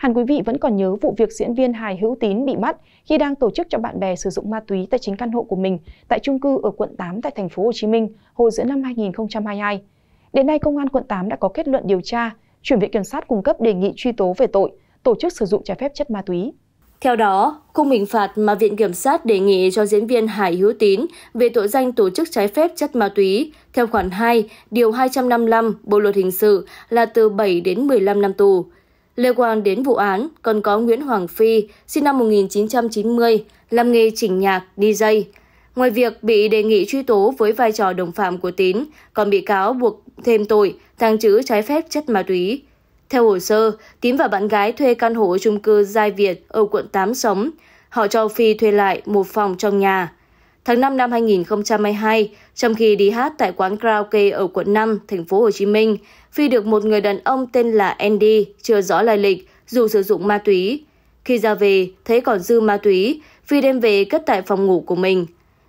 Hẳn quý vị vẫn còn nhớ vụ việc diễn viên hài hữu tín bị bắt khi đang tổ chức cho bạn bè sử dụng ma túy tại chính căn hộ của mình tại chung cư ở quận 8 tại thành phố Hồ Chí Minh hồi giữa năm 2022. Đến nay, Công an quận 8 đã có kết luận điều tra, chuyển viện kiểm sát cung cấp đề nghị truy tố về tội tổ chức sử dụng trái phép chất ma túy. Theo đó, khung hình phạt mà Viện Kiểm sát đề nghị cho diễn viên Hải Hữu Tín về tội danh tổ chức trái phép chất ma túy theo khoản 2, điều 255 Bộ Luật Hình sự là từ 7 đến 15 năm tù. Liên quan đến vụ án còn có Nguyễn Hoàng Phi, sinh năm 1990, làm nghề chỉnh nhạc, DJ. Ngoài việc bị đề nghị truy tố với vai trò đồng phạm của Tín, còn bị cáo buộc thêm tội tàng trữ trái phép chất ma túy. Theo hồ sơ, Tín và bạn gái thuê căn hộ chung cư Giai Việt ở quận 8 sống. Họ cho Phi thuê lại một phòng trong nhà tháng 5 năm 2022, trong khi đi hát tại quán karaoke ở quận 5, thành phố Hồ Chí Minh, Phi được một người đàn ông tên là Andy chưa rõ lai lịch dù sử dụng ma túy. Khi ra về, thấy còn dư ma túy, Phi đem về cất tại phòng ngủ của mình.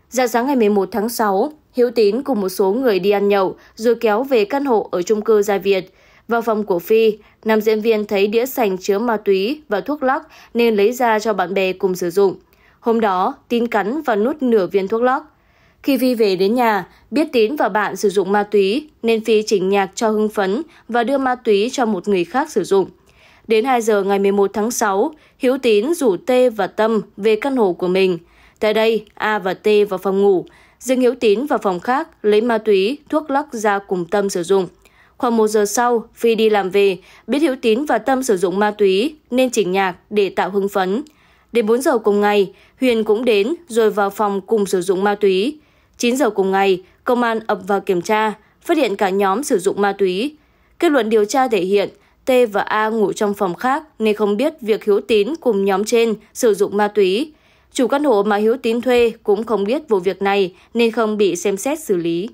Ra sáng ngày 11 tháng 6, Hiếu Tín cùng một số người đi ăn nhậu rồi kéo về căn hộ ở trung cư Gia Việt. Vào phòng của Phi, nam diễn viên thấy đĩa sành chứa ma túy và thuốc lắc nên lấy ra cho bạn bè cùng sử dụng. Hôm đó, Tín cắn và nuốt nửa viên thuốc lắc. Khi Vi về đến nhà, biết Tín và bạn sử dụng ma túy nên Phi chỉnh nhạc cho hưng phấn và đưa ma túy cho một người khác sử dụng. Đến 2 giờ ngày 11 tháng 6, Hiếu Tín rủ T và Tâm về căn hộ của mình. Tại đây, A và T vào phòng ngủ, riêng Hiếu Tín vào phòng khác lấy ma túy, thuốc lắc ra cùng Tâm sử dụng. Khoảng 1 giờ sau, Phi đi làm về, biết Hiếu Tín và Tâm sử dụng ma túy nên chỉnh nhạc để tạo hưng phấn. Đến 4 giờ cùng ngày, Huyền cũng đến rồi vào phòng cùng sử dụng ma túy. 9 giờ cùng ngày, công an ập vào kiểm tra, phát hiện cả nhóm sử dụng ma túy. Kết luận điều tra thể hiện T và A ngủ trong phòng khác nên không biết việc Hiếu Tín cùng nhóm trên sử dụng ma túy. Chủ căn hộ mà Hiếu Tín thuê cũng không biết vụ việc này nên không bị xem xét xử lý.